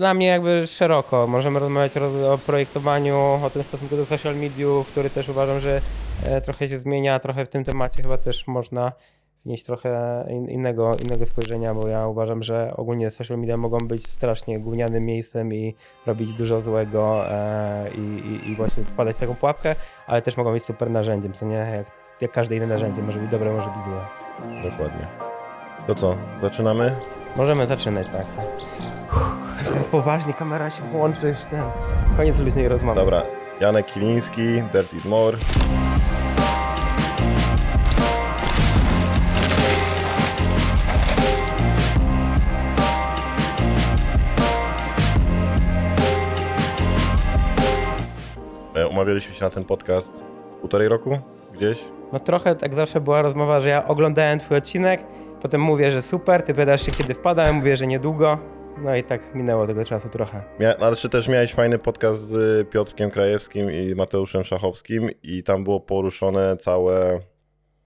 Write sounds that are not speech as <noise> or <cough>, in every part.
dla mnie jakby szeroko. Możemy rozmawiać o, o projektowaniu, o tym stosunku do social media, który też uważam, że e, trochę się zmienia, trochę w tym temacie chyba też można wnieść trochę innego, innego spojrzenia, bo ja uważam, że ogólnie social media mogą być strasznie gównianym miejscem i robić dużo złego e, i, i, właśnie wpadać w taką pułapkę, ale też mogą być super narzędziem, co nie jak, jak każde inne narzędzie, może być dobre, może być złe. Dokładnie. To co, zaczynamy? Możemy zaczynać, tak. Uff. Teraz poważnie, kamera się włączy, ten. Koniec luźnej rozmowy. Dobra, Janek Kiliński, Dirty More. E, umawialiśmy się na ten podcast półtorej roku gdzieś? No trochę tak zawsze była rozmowa, że ja oglądałem twój odcinek, potem mówię, że super, ty pytasz się kiedy wpadałem, mówię, że niedługo. No i tak minęło tego czasu trochę. Mia no, ale czy też miałeś fajny podcast z Piotrkiem Krajewskim i Mateuszem Szachowskim i tam było poruszone całe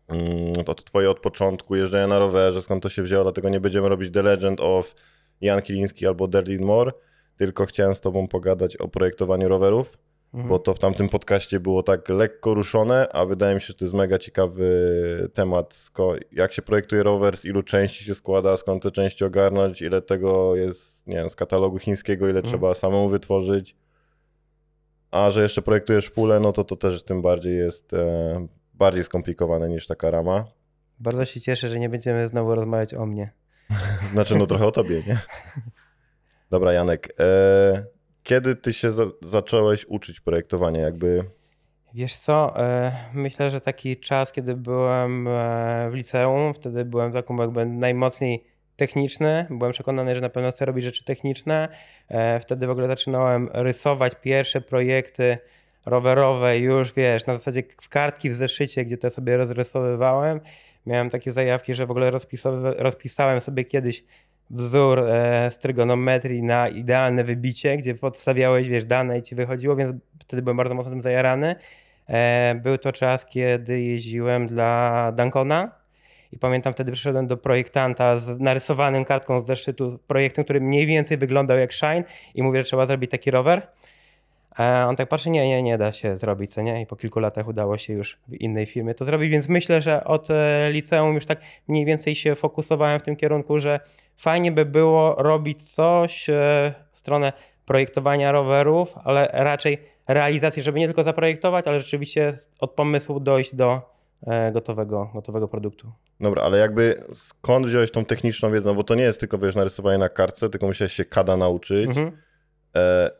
mm, to twoje od początku jeżdżenia na rowerze, skąd to się wzięło, dlatego nie będziemy robić The Legend of Jan Kiliński albo Derlin Moore, tylko chciałem z tobą pogadać o projektowaniu rowerów Mhm. bo to w tamtym podcaście było tak lekko ruszone, a wydaje mi się, że to jest mega ciekawy temat. Jak się projektuje rower, z ilu części się składa, skąd te części ogarnąć, ile tego jest, nie wiem, z katalogu chińskiego, ile mhm. trzeba samemu wytworzyć. A że jeszcze projektujesz fulę, no to to też tym bardziej jest e, bardziej skomplikowane niż taka rama. Bardzo się cieszę, że nie będziemy znowu rozmawiać o mnie. <laughs> znaczy, no trochę o tobie, nie? <laughs> Dobra, Janek. E, kiedy ty się za zacząłeś uczyć projektowania? Jakby... Wiesz co, e, myślę, że taki czas, kiedy byłem e, w liceum, wtedy byłem taką jakby najmocniej techniczny. Byłem przekonany, że na pewno chcę robić rzeczy techniczne. E, wtedy w ogóle zaczynałem rysować pierwsze projekty rowerowe, już wiesz, na zasadzie w kartki w zeszycie, gdzie to sobie rozrysowywałem. Miałem takie zajawki, że w ogóle rozpisałem sobie kiedyś wzór e, z trygonometrii na idealne wybicie, gdzie podstawiałeś wiesz, dane i ci wychodziło, więc wtedy byłem bardzo mocno tym zajarany. E, był to czas, kiedy jeździłem dla Duncona i pamiętam wtedy przyszedłem do projektanta z narysowanym kartką z zeszytu, projektem, który mniej więcej wyglądał jak Shine i mówię, że trzeba zrobić taki rower. A on tak patrzy, nie, nie, nie da się zrobić, co nie? I po kilku latach udało się już w innej firmie to zrobić, więc myślę, że od e, liceum już tak mniej więcej się fokusowałem w tym kierunku, że fajnie by było robić coś e, w stronę projektowania rowerów, ale raczej realizacji, żeby nie tylko zaprojektować, ale rzeczywiście od pomysłu dojść do e, gotowego, gotowego produktu. Dobra, ale jakby skąd wziąłeś tą techniczną wiedzę? No bo to nie jest tylko wiesz, narysowanie na kartce, tylko musiałeś się kada nauczyć. Mhm. E,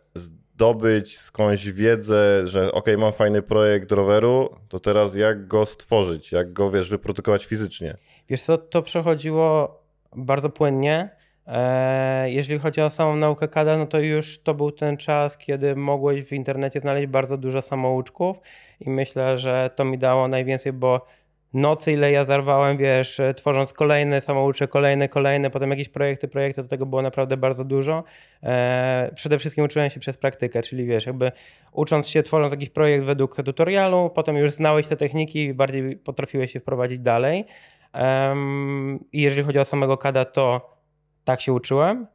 zdobyć skądś wiedzę, że ok, mam fajny projekt roweru, to teraz jak go stworzyć, jak go, wiesz, wyprodukować fizycznie? Wiesz co, to przechodziło bardzo płynnie. E, jeżeli chodzi o samą naukę kada, no to już to był ten czas, kiedy mogłeś w internecie znaleźć bardzo dużo samouczków i myślę, że to mi dało najwięcej, bo nocy, ile ja zarwałem, wiesz, e, tworząc kolejne samoucze, kolejne, kolejne, potem jakieś projekty, projekty, do tego było naprawdę bardzo dużo. E, przede wszystkim uczyłem się przez praktykę, czyli wiesz, jakby ucząc się, tworząc jakiś projekt według tutorialu, potem już znałeś te techniki i bardziej potrafiłeś się wprowadzić dalej. I jeżeli chodzi o samego kada, to tak się uczyłem.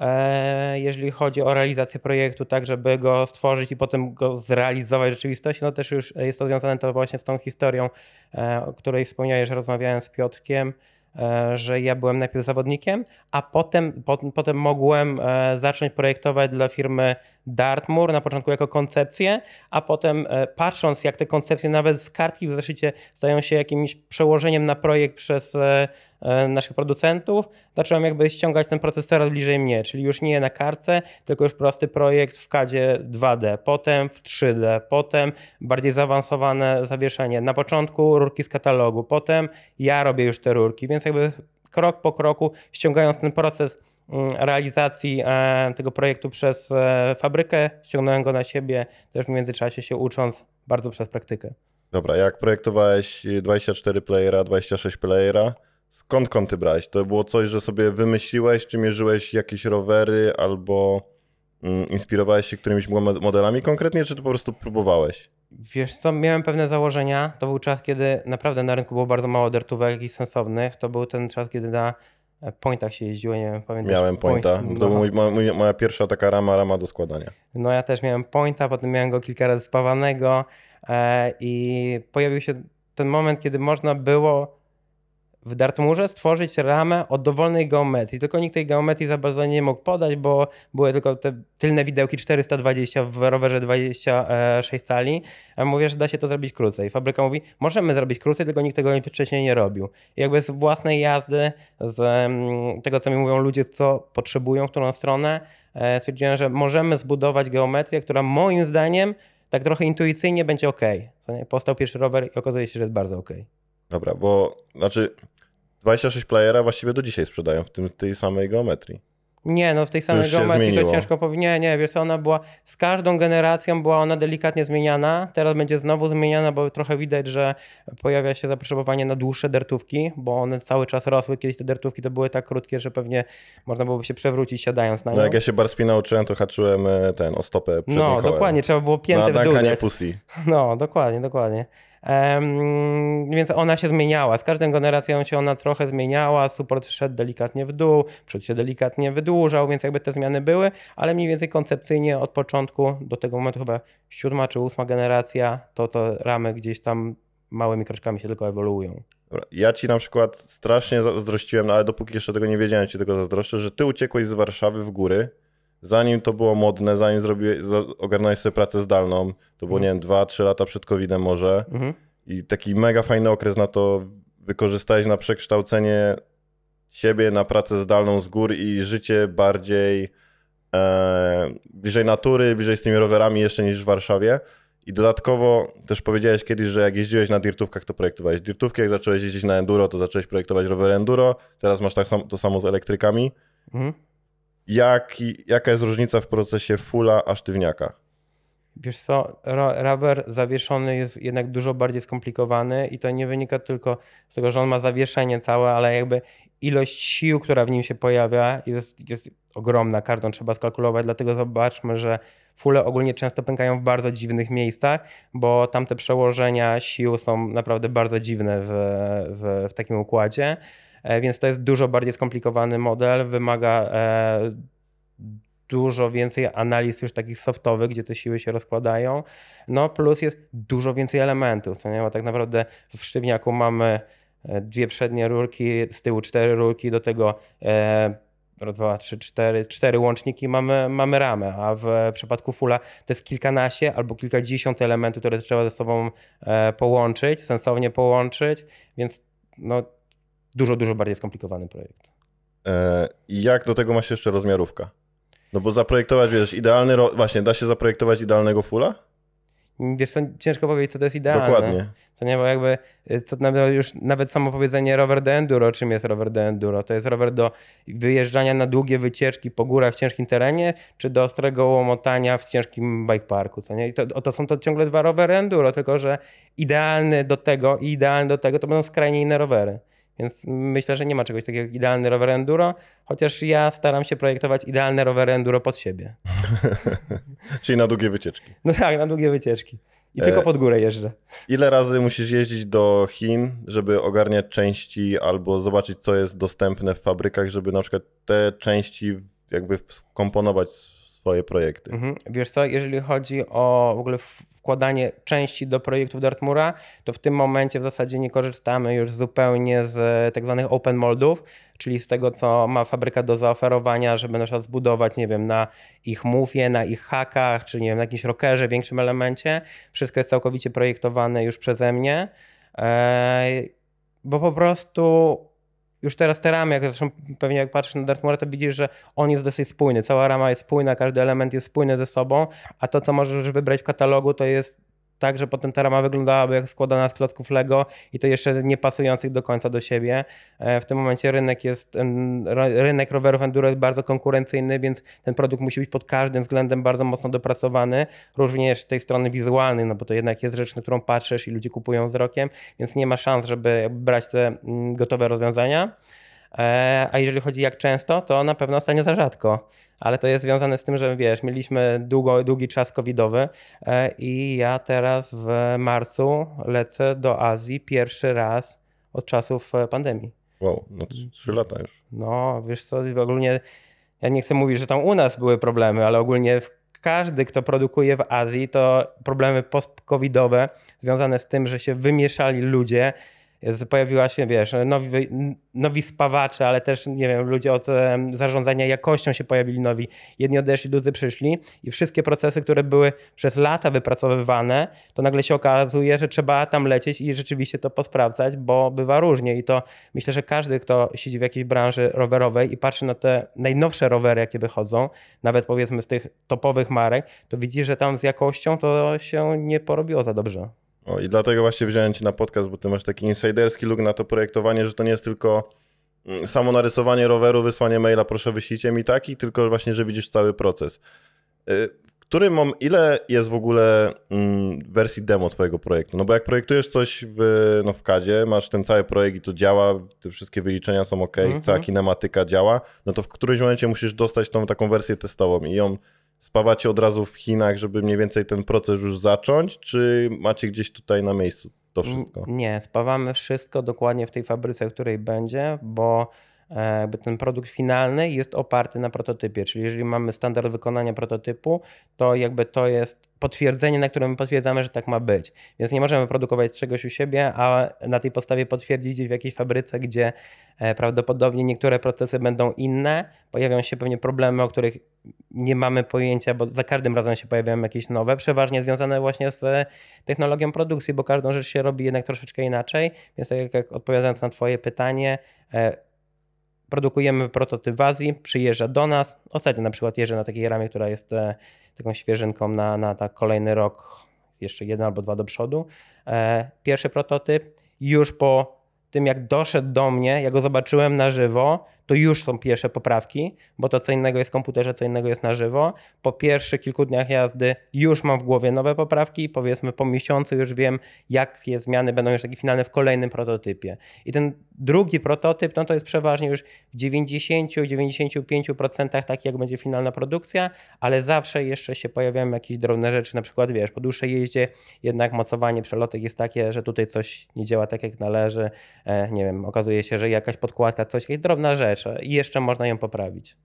E, jeżeli chodzi o realizację projektu, tak żeby go stworzyć i potem go zrealizować w rzeczywistości, no też już jest to związane to właśnie z tą historią, e, o której wspomniałeś, że rozmawiałem z Piotkiem, e, że ja byłem najpierw zawodnikiem, a potem, po, potem mogłem zacząć projektować dla firmy Dartmoor, na początku jako koncepcję, a potem patrząc jak te koncepcje nawet z kartki w zeszycie stają się jakimś przełożeniem na projekt przez E, naszych producentów, zacząłem jakby ściągać ten proces coraz bliżej mnie, czyli już nie na karce, tylko już prosty projekt w kadzie 2D, potem w 3D, potem bardziej zaawansowane zawieszenie. Na początku rurki z katalogu, potem ja robię już te rurki, więc jakby krok po kroku ściągając ten proces mm, realizacji e, tego projektu przez e, fabrykę, ściągnąłem go na siebie, też w międzyczasie się ucząc bardzo przez praktykę. Dobra, jak projektowałeś 24 playera, 26 playera, Skąd kąty brałeś? To było coś, że sobie wymyśliłeś, czy mierzyłeś jakieś rowery albo mm, inspirowałeś się którymiś modelami konkretnie, czy to po prostu próbowałeś? Wiesz co, miałem pewne założenia. To był czas, kiedy naprawdę na rynku było bardzo mało dertówek i sensownych. To był ten czas, kiedy na e, pointach się jeździło, nie wiem, pamiętasz? Miałem pointa. Point, to była no. moja, moja pierwsza taka rama, rama do składania. No ja też miałem pointa, potem miałem go kilka razy spawanego e, i pojawił się ten moment, kiedy można było w Dartmurze stworzyć ramę o dowolnej geometrii. Tylko nikt tej geometrii za bardzo nie mógł podać, bo były tylko te tylne widełki 420 w rowerze 26 cali. A mówię, że da się to zrobić krócej. Fabryka mówi, możemy zrobić krócej, tylko nikt tego wcześniej nie robił. I jakby z własnej jazdy, z mm, tego co mi mówią ludzie, co potrzebują, w którą stronę, e, stwierdziłem, że możemy zbudować geometrię, która moim zdaniem tak trochę intuicyjnie będzie ok. Powstał pierwszy rower i okazuje się, że jest bardzo ok. Dobra, bo znaczy 26 playera właściwie do dzisiaj sprzedają w tym, tej samej geometrii. Nie, no w tej samej geometrii to ciężko powiedzieć. Nie, nie, wiesz, ona była z każdą generacją była ona delikatnie zmieniana. Teraz będzie znowu zmieniana, bo trochę widać, że pojawia się zapotrzebowanie na dłuższe dertówki, bo one cały czas rosły. Kiedyś te dertówki to były tak krótkie, że pewnie można byłoby się przewrócić siadając na no, nią. No jak ja się barspina nauczyłem, to haczyłem e, ten o stopę No, dokładnie, trzeba było piętę na w dół. pussy. No, dokładnie, dokładnie więc ona się zmieniała. Z każdą generacją się ona trochę zmieniała. Support szedł delikatnie w dół, przód się delikatnie wydłużał, więc jakby te zmiany były, ale mniej więcej koncepcyjnie od początku do tego momentu chyba siódma czy ósma generacja, to te ramy gdzieś tam małymi kroczkami się tylko ewoluują. Ja ci na przykład strasznie zazdrościłem, no ale dopóki jeszcze tego nie wiedziałem, ci tego zazdroszczę, że ty uciekłeś z Warszawy w góry zanim to było modne, zanim zrobiłeś, ogarnąłeś sobie pracę zdalną, to było, nie wiem, 2-3 lata przed COVID-em może mhm. i taki mega fajny okres na to wykorzystałeś na przekształcenie siebie na pracę zdalną z gór i życie bardziej e, bliżej natury, bliżej z tymi rowerami jeszcze niż w Warszawie. I dodatkowo też powiedziałeś kiedyś, że jak jeździłeś na dirtówkach, to projektowałeś dirtówki, jak zacząłeś jeździć na enduro, to zacząłeś projektować rower enduro, teraz masz tak sam, to samo z elektrykami. Mhm jak, jaka jest różnica w procesie fulla a sztywniaka? Wiesz co, raber zawieszony jest jednak dużo bardziej skomplikowany i to nie wynika tylko z tego, że on ma zawieszenie całe, ale jakby ilość sił, która w nim się pojawia jest, jest ogromna, kartą trzeba skalkulować, dlatego zobaczmy, że fule ogólnie często pękają w bardzo dziwnych miejscach, bo tamte przełożenia sił są naprawdę bardzo dziwne w, w, w takim układzie. E, więc to jest dużo bardziej skomplikowany model, wymaga e, dużo więcej analiz już takich softowych, gdzie te siły się rozkładają. No plus jest dużo więcej elementów, co nie? Bo tak naprawdę w sztywniaku mamy e, dwie przednie rurki, z tyłu cztery rurki, do tego e, dwa, trzy, cztery, cztery łączniki mamy, mamy ramę, a w przypadku fula to jest kilkanaście albo kilkadziesiąt elementów, które trzeba ze sobą e, połączyć, sensownie połączyć, więc no, dużo, dużo bardziej skomplikowany projekt. I e, jak do tego ma się jeszcze rozmiarówka? No bo zaprojektować, wiesz, idealny, właśnie, da się zaprojektować idealnego fula? Wiesz, co, ciężko powiedzieć, co to jest idealne. Dokładnie. Co nie, bo jakby, y, co nawet już nawet samo powiedzenie rower do enduro, czym jest rower do enduro? To jest rower do wyjeżdżania na długie wycieczki po górach w ciężkim terenie, czy do ostrego łomotania w ciężkim bike parku, co nie? I to, to są to ciągle dwa rowery enduro, tylko że idealny do tego i idealny do tego to będą skrajnie inne rowery. Więc myślę, że nie ma czegoś takiego jak idealny rower enduro, chociaż ja staram się projektować idealne rower enduro pod siebie. <laughs> Czyli na długie wycieczki. No tak, na długie wycieczki. I tylko e, pod górę jeżdżę. Ile razy musisz jeździć do Chin, żeby ogarniać części albo zobaczyć, co jest dostępne w fabrykach, żeby na przykład te części jakby komponować swoje projekty? Mhm. Wiesz co, jeżeli chodzi o w ogóle wkładanie części do projektów Dartmura, to w tym momencie w zasadzie nie korzystamy już zupełnie z e, tak zwanych open moldów, czyli z tego, co ma fabryka do zaoferowania, żeby na przykład zbudować, nie wiem, na ich mufie, na ich hakach, czy nie wiem, na jakimś rockerze, większym elemencie. Wszystko jest całkowicie projektowane już przeze mnie, e, bo po prostu już teraz te ramy, jak zresztą pewnie jak patrzysz na Dartmoor, to widzisz, że on jest dosyć spójny. Cała rama jest spójna, każdy element jest spójny ze sobą, a to, co możesz wybrać w katalogu, to jest tak, że potem ta rama wyglądałaby jak składana z klocków Lego i to jeszcze nie pasujących do końca do siebie. E, w tym momencie rynek jest, rynek rowerów enduro jest bardzo konkurencyjny, więc ten produkt musi być pod każdym względem bardzo mocno dopracowany, również z tej strony wizualnej, no bo to jednak jest rzecz, na którą patrzysz i ludzie kupują wzrokiem, więc nie ma szans, żeby brać te mm, gotowe rozwiązania. E, a jeżeli chodzi jak często, to na pewno ostatnio za rzadko. Ale to jest związane z tym, że wiesz, mieliśmy długo, długi czas covidowy e, i ja teraz w marcu lecę do Azji pierwszy raz od czasów e, pandemii. Wow, no trzy lata już. No, wiesz co, ogólnie ja nie chcę mówić, że tam u nas były problemy, ale ogólnie każdy, kto produkuje w Azji, to problemy post-covidowe związane z tym, że się wymieszali ludzie, pojawiła się, wiesz, nowi, nowi spawacze, ale też, nie wiem, ludzie od zarządzania jakością się pojawili nowi. Jedni odeszli, drudzy przyszli i wszystkie procesy, które były przez lata wypracowywane, to nagle się okazuje, że trzeba tam lecieć i rzeczywiście to posprawdzać, bo bywa różnie i to myślę, że każdy, kto siedzi w jakiejś branży rowerowej i patrzy na te najnowsze rowery, jakie wychodzą, nawet powiedzmy z tych topowych marek, to widzi, że tam z jakością to się nie porobiło za dobrze. O, I dlatego właśnie wziąłem Cię na podcast, bo Ty masz taki insiderski look na to projektowanie, że to nie jest tylko mm, samo narysowanie roweru, wysłanie maila, proszę wyślijcie mi taki, tylko właśnie, że widzisz cały proces. Y, który mam, ile jest w ogóle mm, wersji demo Twojego projektu? No bo jak projektujesz coś w, no w masz ten cały projekt i to działa, te wszystkie wyliczenia są ok, mm -hmm. cała mhm. kinematyka działa, no to w którymś momencie musisz dostać tą taką wersję testową i ją spawacie od razu w Chinach, żeby mniej więcej ten proces już zacząć, czy macie gdzieś tutaj na miejscu to wszystko? Nie, spawamy wszystko dokładnie w tej fabryce, w której będzie, bo E, jakby ten produkt finalny jest oparty na prototypie, czyli jeżeli mamy standard wykonania prototypu, to jakby to jest potwierdzenie, na którym potwierdzamy, że tak ma być. Więc nie możemy produkować czegoś u siebie, a na tej podstawie potwierdzić w jakiejś fabryce, gdzie e, prawdopodobnie niektóre procesy będą inne, pojawią się pewnie problemy, o których nie mamy pojęcia, bo za każdym razem się pojawiają jakieś nowe, przeważnie związane właśnie z technologią produkcji, bo każdą rzecz się robi jednak troszeczkę inaczej. Więc tak jak odpowiadając na Twoje pytanie, e, Produkujemy prototyp w Azji, przyjeżdża do nas. Ostatnio na przykład jeżdżę na takiej ramie, która jest e, taką świeżynką na, na tak kolejny rok, jeszcze jeden albo dwa do przodu. E, pierwszy prototyp już po tym, jak doszedł do mnie, ja go zobaczyłem na żywo, to już są pierwsze poprawki, bo to co innego jest w komputerze, co innego jest na żywo. Po pierwszych kilku dniach jazdy już mam w głowie nowe poprawki, powiedzmy po miesiącu już wiem, jakie zmiany będą już takie finalne w kolejnym prototypie. I ten drugi prototyp, no to jest przeważnie już w 90-95% taki, jak będzie finalna produkcja, ale zawsze jeszcze się pojawiają jakieś drobne rzeczy, na przykład wiesz, po dłuższej jeździe jednak mocowanie przelotek jest takie, że tutaj coś nie działa tak jak należy, e, nie wiem, okazuje się, że jakaś podkładka, coś, jakaś drobna rzecz, i jeszcze można ją poprawić.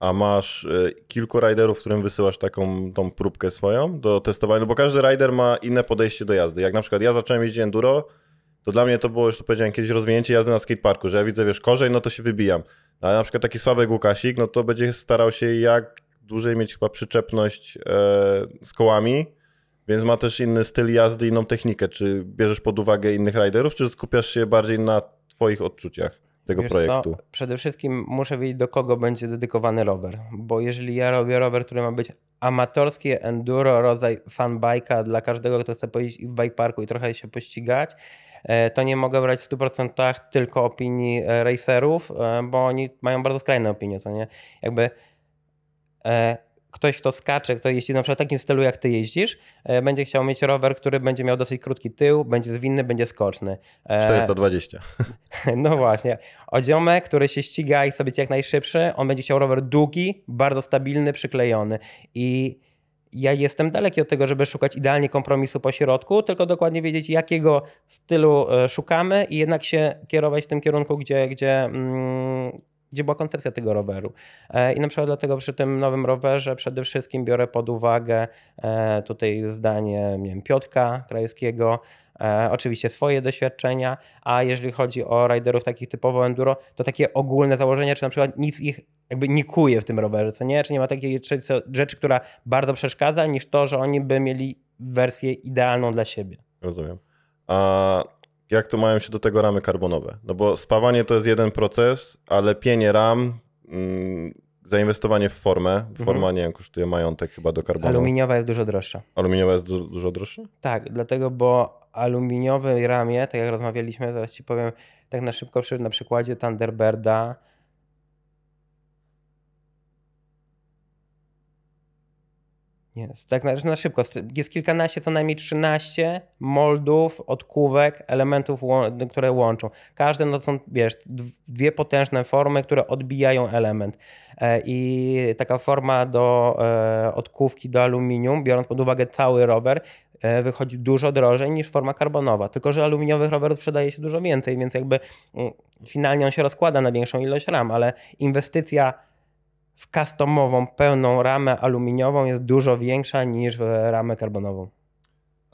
A masz y, kilku riderów, którym wysyłasz taką tą próbkę swoją do testowania, no bo każdy rider ma inne podejście do jazdy. Jak na przykład ja zacząłem jeździć enduro, to dla mnie to było, już to powiedziałem kiedyś, rozwinięcie jazdy na skateparku, że ja widzę, wiesz, korzeń, no to się wybijam. No ale na przykład taki Sławek Łukasik, no to będzie starał się jak dłużej mieć chyba przyczepność e, z kołami, więc ma też inny styl jazdy, inną technikę. Czy bierzesz pod uwagę innych riderów, czy skupiasz się bardziej na twoich odczuciach? tego Wiesz projektu? Co? Przede wszystkim muszę wiedzieć, do kogo będzie dedykowany rower, bo jeżeli ja robię rower, który ma być amatorski enduro, rodzaj fanbajka dla każdego, kto chce pojeździć w bike parku i trochę się pościgać, e, to nie mogę brać w 100% tylko opinii e, racerów, e, bo oni mają bardzo skrajne opinie, co nie? Jakby ktoś, kto skacze, kto jeździ na przykład takim stylu, jak ty jeździsz, e, będzie chciał mieć rower, który będzie miał dosyć krótki tył, będzie zwinny, będzie skoczny. 420. E, <laughs> no właśnie. O który się ściga i chce być jak najszybszy, on będzie chciał rower długi, bardzo stabilny, przyklejony. I ja jestem daleki od tego, żeby szukać idealnie kompromisu po środku, tylko dokładnie wiedzieć, jakiego stylu e, szukamy i jednak się kierować w tym kierunku, gdzie, gdzie mm, gdzie była koncepcja tego roweru. E, I na przykład dlatego przy tym nowym rowerze przede wszystkim biorę pod uwagę e, tutaj zdanie nie wiem, Piotka Krajewskiego, e, oczywiście swoje doświadczenia, a jeżeli chodzi o riderów takich typowo enduro, to takie ogólne założenia, czy na przykład nic ich jakby nikuje w tym rowerze, co nie? Czy nie ma takiej rzeczy, która bardzo przeszkadza, niż to, że oni by mieli wersję idealną dla siebie. Rozumiem. A jak to mają się do tego ramy karbonowe. No bo spawanie to jest jeden proces, ale pienie ram, mm, zainwestowanie w formę, forma mhm. nie wiem, kosztuje majątek chyba do karbonu. Aluminiowa jest dużo droższa. Aluminiowa jest du dużo droższa? Tak, dlatego, bo aluminiowe ramie, tak jak rozmawialiśmy, zaraz ci powiem tak na szybko na przykładzie Thunderbirda, Jest, tak na, na szybko. Jest kilkanaście, co najmniej 13 moldów, odkówek, elementów, które łączą. Każde no, są, wiesz, dwie potężne formy, które odbijają element. E, I taka forma do e, odkówki do aluminium, biorąc pod uwagę cały rower, e, wychodzi dużo drożej niż forma karbonowa. Tylko, że aluminiowych rowerów sprzedaje się dużo więcej, więc jakby mm, finalnie on się rozkłada na większą ilość ram, ale inwestycja w customową, pełną ramę aluminiową jest dużo większa niż w ramę karbonową.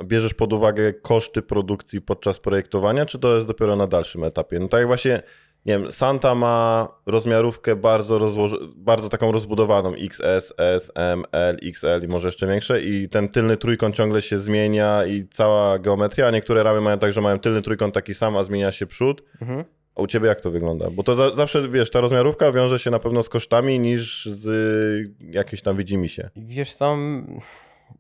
bierzesz pod uwagę koszty produkcji podczas projektowania, czy to jest dopiero na dalszym etapie? No tak właśnie, nie wiem, Santa ma rozmiarówkę bardzo, rozłoż- bardzo taką rozbudowaną, XS, S, M, L, XL i może jeszcze większe i ten tylny trójkąt ciągle się zmienia i cała geometria, a niektóre ramy mają tak, że mają tylny trójkąt taki sam, a zmienia się przód. Mhm. A u ciebie jak to wygląda? Bo to za, zawsze, wiesz, ta rozmiarówka wiąże się na pewno z kosztami niż z y, jakimś tam widzimy się. Wiesz, są.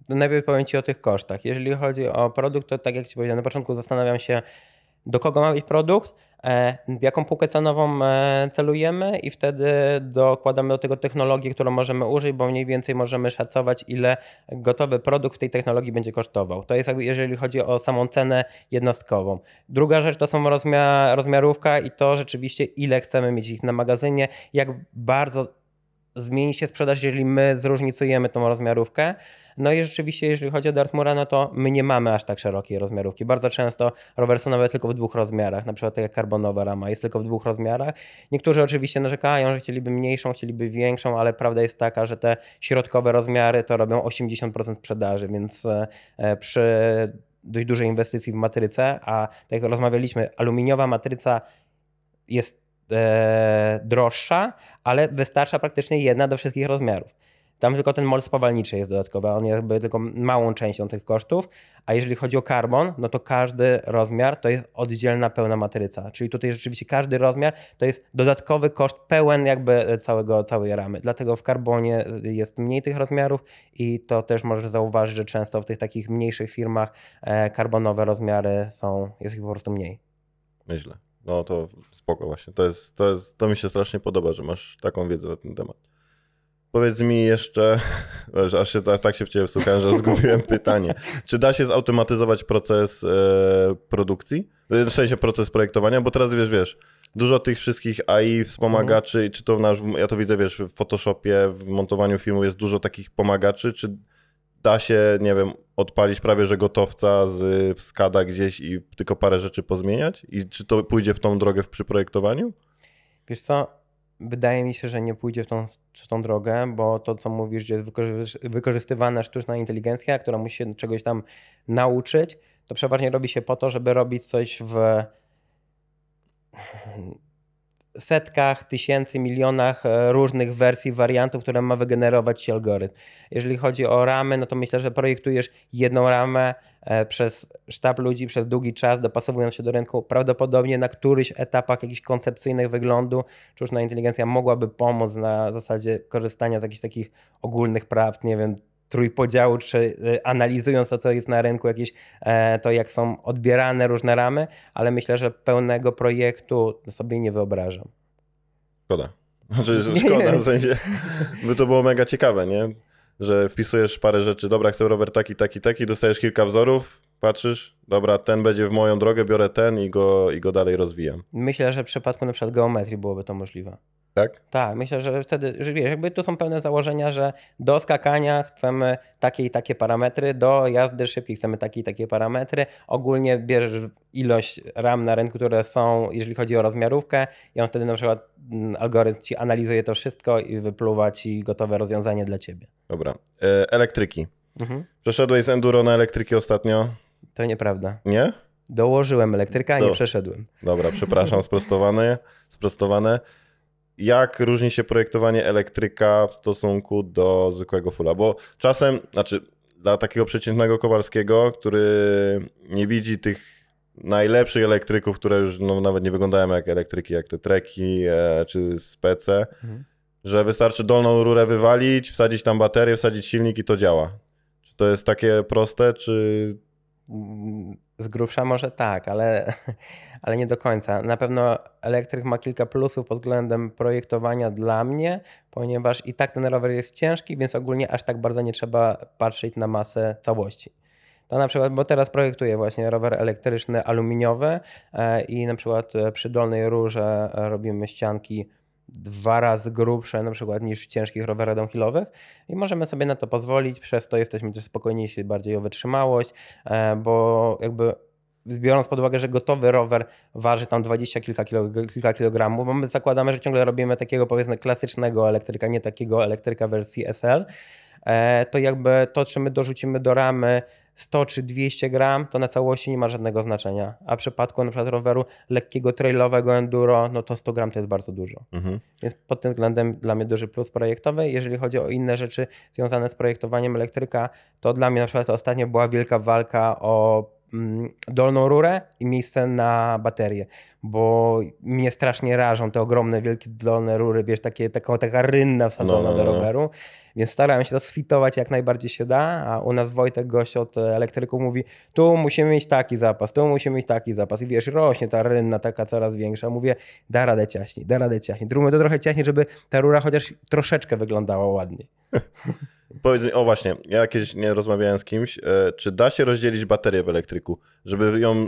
Najpierw powiem ci o tych kosztach. Jeżeli chodzi o produkt, to tak jak ci powiedziałem, na początku zastanawiam się, do kogo ma być produkt, e, jaką półkę cenową e, celujemy i wtedy dokładamy do tego technologię, którą możemy użyć, bo mniej więcej możemy szacować, ile gotowy produkt w tej technologii będzie kosztował. To jest jeżeli chodzi o samą cenę jednostkową. Druga rzecz to są rozmiar, rozmiarówka i to rzeczywiście, ile chcemy mieć ich na magazynie, jak bardzo zmieni się sprzedaż, jeżeli my zróżnicujemy tą rozmiarówkę. No i rzeczywiście, jeżeli chodzi o Dartmura, no to my nie mamy aż tak szerokiej rozmiarówki. Bardzo często rower są nawet tylko w dwóch rozmiarach, na przykład tak jak karbonowa rama jest tylko w dwóch rozmiarach. Niektórzy oczywiście narzekają, że chcieliby mniejszą, chcieliby większą, ale prawda jest taka, że te środkowe rozmiary to robią 80% sprzedaży, więc e, przy dość dużej inwestycji w matryce a tak jak rozmawialiśmy, aluminiowa matryca jest E, droższa, ale wystarcza praktycznie jedna do wszystkich rozmiarów. Tam tylko ten mol spawalniczy jest dodatkowy, on jest jakby tylko małą częścią tych kosztów. A jeżeli chodzi o karbon, no to każdy rozmiar to jest oddzielna pełna matryca. Czyli tutaj rzeczywiście każdy rozmiar to jest dodatkowy koszt pełen jakby całego, całej ramy. Dlatego w karbonie jest mniej tych rozmiarów i to też możesz zauważyć, że często w tych takich mniejszych firmach e, karbonowe rozmiary są, jest ich po prostu mniej. Myślę. No to spoko właśnie. To, jest, to, jest, to mi się strasznie podoba, że masz taką wiedzę na ten temat. Powiedz mi jeszcze, że <laughs> aż się, aż tak, tak się w ciebie wsłuchałem, że zgubiłem <laughs> pytanie. Czy da się zautomatyzować proces e, produkcji? E, w sensie proces projektowania, bo teraz wiesz, wiesz, dużo tych wszystkich AI wspomagaczy, mhm. czy to w nasz, ja to widzę, wiesz, w Photoshopie, w montowaniu filmu jest dużo takich pomagaczy, czy da się, nie wiem, odpalić prawie że gotowca z skada gdzieś i tylko parę rzeczy pozmieniać? I czy to pójdzie w tą drogę w przyprojektowaniu? Wiesz co, wydaje mi się, że nie pójdzie w tą, w tą drogę, bo to, co mówisz, że jest wykorzystywana sztuczna inteligencja, która musi się czegoś tam nauczyć, to przeważnie robi się po to, żeby robić coś w setkach, tysięcy, milionach e, różnych wersji, wariantów, które ma wygenerować się algorytm. Jeżeli chodzi o ramy, no to myślę, że projektujesz jedną ramę e, przez sztab ludzi przez długi czas, dopasowując się do rynku. Prawdopodobnie na któryś etapach jakichś koncepcyjnych wyglądu sztuczna inteligencja mogłaby pomóc na zasadzie korzystania z jakichś takich ogólnych praw, nie wiem, trójpodziału, czy e, analizując to, co jest na rynku, jakieś, e, to jak są odbierane różne ramy, ale myślę, że pełnego projektu sobie nie wyobrażam. Szkoda. Znaczy, <laughs> szkoda w sensie, by to było mega ciekawe, nie? Że wpisujesz parę rzeczy, dobra, chcę rower taki, taki, taki, dostajesz kilka wzorów, patrzysz, dobra, ten będzie w moją drogę, biorę ten i go, i go dalej rozwijam. Myślę, że w przypadku na przykład geometrii byłoby to możliwe. Tak? Tak, myślę, że wtedy, że wiesz, jakby tu są pewne założenia, że do skakania chcemy takie i takie parametry, do jazdy szybkiej chcemy takie i takie parametry. Ogólnie bierzesz ilość ram na rynku, które są, jeżeli chodzi o rozmiarówkę, i on wtedy na przykład mm, algorytm ci analizuje to wszystko i wypluwa ci gotowe rozwiązanie dla ciebie. Dobra. E, elektryki. Mhm. Przeszedłeś z enduro na elektryki ostatnio? To nieprawda. Nie? Dołożyłem elektryka, Do... nie przeszedłem. Dobra, przepraszam, sprostowane. sprostowane jak różni się projektowanie elektryka w stosunku do zwykłego fula? Bo czasem, znaczy dla takiego przeciętnego Kowalskiego, który nie widzi tych najlepszych elektryków, które już no, nawet nie wyglądają jak elektryki, jak te treki e, czy spece, mhm. że wystarczy dolną rurę wywalić, wsadzić tam baterię, wsadzić silnik i to działa. Czy to jest takie proste, czy mm, z grubsza może tak, ale, <laughs> ale nie do końca. Na pewno elektryk ma kilka plusów pod względem projektowania dla mnie, ponieważ i tak ten rower jest ciężki, więc ogólnie aż tak bardzo nie trzeba patrzeć na masę całości. To na przykład, bo teraz projektuję właśnie rower elektryczny, aluminiowy e, i na przykład przy dolnej rurze robimy ścianki dwa razy grubsze na przykład niż w ciężkich rowerach downhillowych i możemy sobie na to pozwolić, przez to jesteśmy też spokojniejsi bardziej o wytrzymałość, e, bo jakby biorąc pod uwagę, że gotowy rower waży tam dwadzieścia kilka, kilo, kilka kilogramów, bo my zakładamy, że ciągle robimy takiego powiedzmy klasycznego elektryka, nie takiego elektryka wersji SL, e, to jakby to, czy my dorzucimy do ramy 100 czy 200 gram, to na całości nie ma żadnego znaczenia. A w przypadku na przykład roweru lekkiego trailowego enduro, no to 100 gram to jest bardzo dużo. Mhm. Więc pod tym względem dla mnie duży plus projektowy. Jeżeli chodzi o inne rzeczy związane z projektowaniem elektryka, to dla mnie na przykład ostatnio była wielka walka o mm, dolną rurę i miejsce na baterię bo mnie strasznie rażą te ogromne, wielkie dolne rury, wiesz, takie, taka, taka rynna wsadzona no, no, do no, no. roweru, więc starałem się to sfitować jak najbardziej się da, a u nas Wojtek, gość od elektryku mówi, tu musimy mieć taki zapas, tu musimy mieć taki zapas i wiesz, rośnie ta rynna taka coraz większa, mówię, da radę ciaśniej, da radę ciaśniej, drumy to trochę ciaśniej, żeby ta rura chociaż troszeczkę wyglądała ładnie. <laughs> Powiedz mi, o właśnie, ja kiedyś nie rozmawiałem z kimś, e, czy da się rozdzielić baterię w elektryku, żeby ją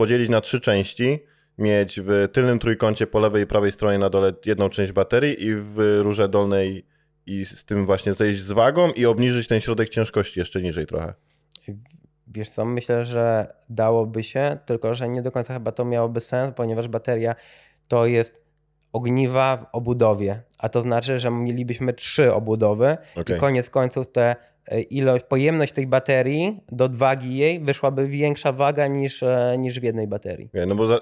podzielić na trzy części, mieć w tylnym trójkącie po lewej i prawej stronie na dole jedną część baterii i w rurze dolnej i z tym właśnie zejść z wagą i obniżyć ten środek ciężkości jeszcze niżej trochę. Wiesz co, myślę, że dałoby się, tylko że nie do końca chyba to miałoby sens, ponieważ bateria to jest ogniwa w obudowie, a to znaczy, że mielibyśmy trzy obudowy okay. i koniec końców te E, ilość, pojemność tej baterii do wagi jej wyszłaby większa waga niż, e, niż w jednej baterii. Nie, no bo, za,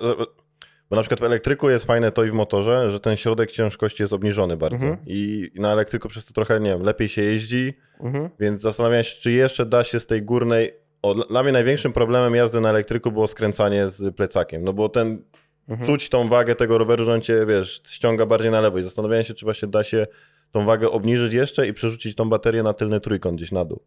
bo na przykład w elektryku jest fajne to i w motorze, że ten środek ciężkości jest obniżony bardzo mhm. i na elektryku przez to trochę, nie wiem, lepiej się jeździ, mhm. więc zastanawiam się, czy jeszcze da się z tej górnej... O, dla mnie największym problemem jazdy na elektryku było skręcanie z plecakiem, no bo ten mhm. czuć tą wagę tego roweru, że on cię, wiesz, ściąga bardziej na lewo i zastanawiałem się, czy właśnie da się tą wagę obniżyć jeszcze i przerzucić tą baterię na tylny trójkąt gdzieś na dół.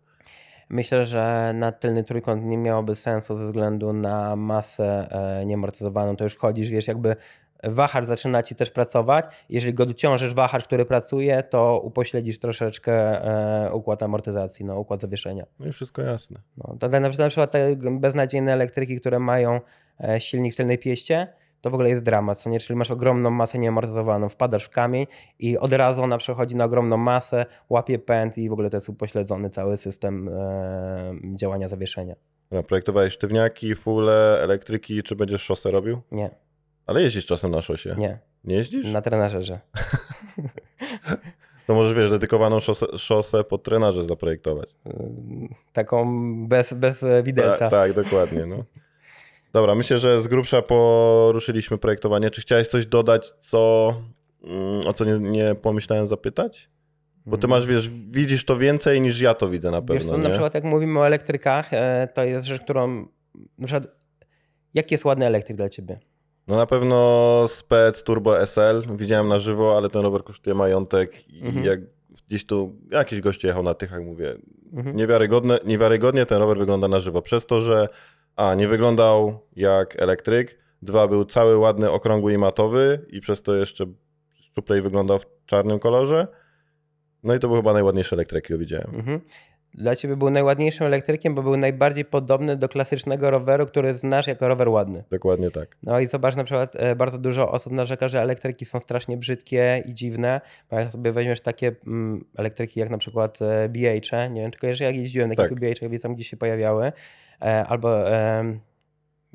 Myślę, że na tylny trójkąt nie miałoby sensu ze względu na masę e, nieamortyzowaną. To już chodzisz, wiesz, jakby wachar zaczyna ci też pracować. Jeżeli go dociążysz, wachar, który pracuje, to upośledzisz troszeczkę e, układ amortyzacji, no, układ zawieszenia. No i wszystko jasne. No, to na przykład te beznadziejne elektryki, które mają e, silnik w tylnej pieście, to w ogóle jest dramat, co nie? Czyli masz ogromną masę nieamortyzowaną, wpadasz w kamień i od razu ona przechodzi na ogromną masę, łapie pęd i w ogóle to jest upośledzony cały system e, działania zawieszenia. No, projektowałeś sztywniaki, fule, elektryki, czy będziesz szosę robił? Nie. Ale jeździsz czasem na szosie? Nie. Nie jeździsz? Na trenerze. <laughs> To może wiesz, dedykowaną szosę, szosę pod trenerze zaprojektować. Taką bez, bez widelca. Tak, tak dokładnie. No. Dobra, myślę, że z grubsza poruszyliśmy projektowanie. Czy chciałeś coś dodać, co, mm, o co nie, nie pomyślałem zapytać? Bo ty mm. masz, wiesz, widzisz to więcej niż ja to widzę na pewno. Wiesz co, nie? na przykład jak mówimy o elektrykach, e, to jest rzecz, którą. Na przykład, jaki jest ładny elektryk dla ciebie? No na pewno spec Turbo SL. Widziałem na żywo, ale ten rower kosztuje majątek i mhm. jak gdzieś tu jakiś gość jechał na tychach, mówię, mhm. niewiarygodnie ten rower wygląda na żywo. Przez to, że a, nie wyglądał jak elektryk. Dwa, był cały ładny, okrągły i matowy i przez to jeszcze szczuplej wyglądał w czarnym kolorze. No i to był chyba najładniejszy elektryk, jaki widziałem. Mhm. Dla ciebie był najładniejszym elektrykiem, bo był najbardziej podobny do klasycznego roweru, który znasz jako rower ładny. Dokładnie tak. No i zobacz, na przykład e, bardzo dużo osób narzeka, że elektryki są strasznie brzydkie i dziwne. Bo jak sobie weźmiesz takie mm, elektryki jak na przykład e, BH, e, nie wiem, tylko jeżeli jak jeździłem na tak. kilku BH, gdzie tam gdzieś się pojawiały, E, albo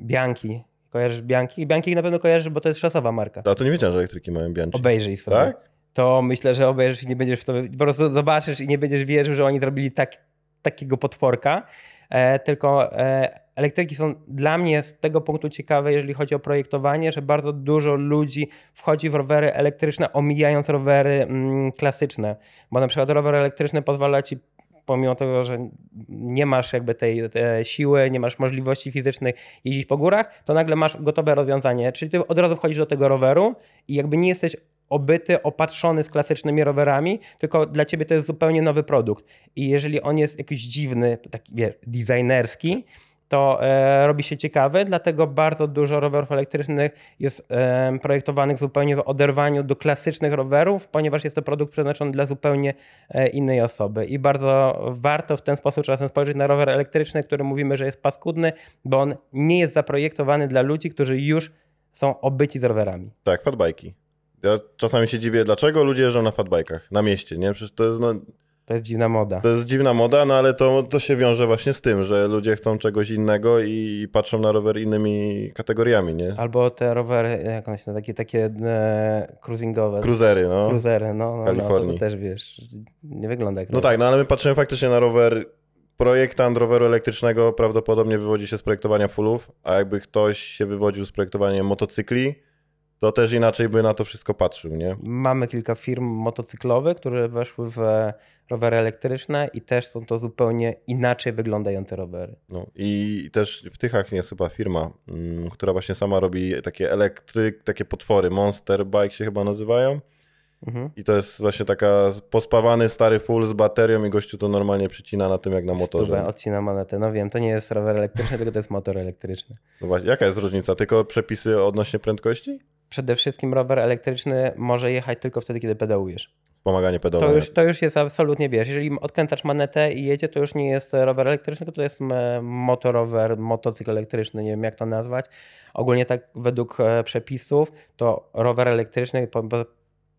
Bianki. Kojarzysz Bianki? Bianki na pewno kojarzysz, bo to jest szosowa marka. A to nie wiedziałem, że elektryki mają Bianki. Obejrzyj sobie. Tak? To myślę, że obejrzysz i nie będziesz w to... Po prostu zobaczysz i nie będziesz wierzył, że oni zrobili tak, takiego potworka. E, tylko e, elektryki są dla mnie z tego punktu ciekawe, jeżeli chodzi o projektowanie, że bardzo dużo ludzi wchodzi w rowery elektryczne, omijając rowery mm, klasyczne, bo na przykład rower elektryczny pozwala ci pomimo tego, że nie masz jakby tej, tej, siły, nie masz możliwości fizycznych jeździć po górach, to nagle masz gotowe rozwiązanie. Czyli ty od razu wchodzisz do tego roweru i jakby nie jesteś obyty, opatrzony z klasycznymi rowerami, tylko dla ciebie to jest zupełnie nowy produkt. I jeżeli on jest jakiś dziwny, taki wie, designerski, to e, robi się ciekawe, dlatego bardzo dużo rowerów elektrycznych jest e, projektowanych zupełnie w oderwaniu do klasycznych rowerów, ponieważ jest to produkt przeznaczony dla zupełnie e, innej osoby. I bardzo warto w ten sposób czasem spojrzeć na rower elektryczny, który mówimy, że jest paskudny, bo on nie jest zaprojektowany dla ludzi, którzy już są obyci z rowerami. Tak, fatbajki. Ja czasami się dziwię, dlaczego ludzie jeżdżą na fatbajkach na mieście, nie? Przecież to jest no to jest dziwna moda. To jest dziwna moda, no ale to, to się wiąże właśnie z tym, że ludzie chcą czegoś innego i patrzą na rower innymi kategoriami, nie? Albo te rowery, jak one się takie, takie e, cruisingowe. cruisery no. cruisery no. no Kalifornii. No, to, to, też, wiesz, nie wygląda jak No tak, no ale my patrzymy faktycznie na rower. Projektant roweru elektrycznego prawdopodobnie wywodzi się z projektowania fullów, a jakby ktoś się wywodził z projektowania motocykli, to też inaczej by na to wszystko patrzył, nie? Mamy kilka firm motocyklowych, które weszły w e, rowery elektryczne i też są to zupełnie inaczej wyglądające rowery. No i też w Tychach jest chyba firma, mm, która właśnie sama robi takie elektryk, takie potwory, Monster Bike się chyba nazywają. Mhm. I to jest właśnie taka pospawany stary full z baterią i gościu to normalnie przycina na tym jak na motorze. Stubę odcina manetę. No wiem, to nie jest rower elektryczny, tylko to jest motor elektryczny. No właśnie, jaka jest różnica? Tylko przepisy odnośnie prędkości? przede wszystkim rower elektryczny może jechać tylko wtedy, kiedy pedałujesz. Pomaganie pedałowania. To już, to już jest absolutnie, wiesz, jeżeli odkręcasz manetę i jedzie, to już nie jest rower elektryczny, to jest e, motorower, motocykl elektryczny, nie wiem jak to nazwać. Ogólnie tak według e, przepisów to rower elektryczny